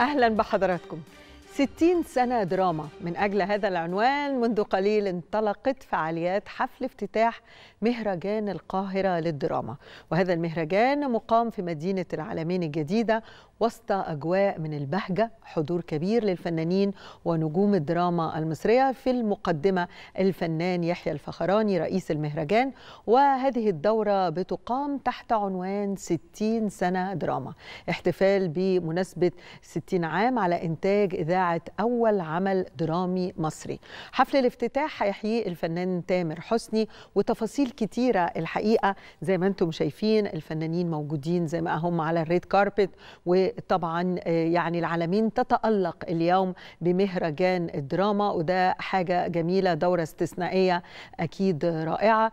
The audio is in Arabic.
اهلا بحضراتكم 60 سنة دراما من أجل هذا العنوان منذ قليل انطلقت فعاليات حفل افتتاح مهرجان القاهرة للدراما وهذا المهرجان مقام في مدينة العالمين الجديدة وسط أجواء من البهجة حضور كبير للفنانين ونجوم الدراما المصرية في المقدمة الفنان يحيى الفخراني رئيس المهرجان وهذه الدورة بتقام تحت عنوان 60 سنة دراما احتفال بمناسبة 60 عام على إنتاج إذاعة أول عمل درامي مصري حفل الافتتاح هيحييه الفنان تامر حسني وتفاصيل كتيرة الحقيقة زي ما أنتم شايفين الفنانين موجودين زي ما هم على الريد كاربت وطبعا آه، يعني العالمين تتألق اليوم بمهرجان الدراما وده حاجة جميلة دورة استثنائية أكيد رائعة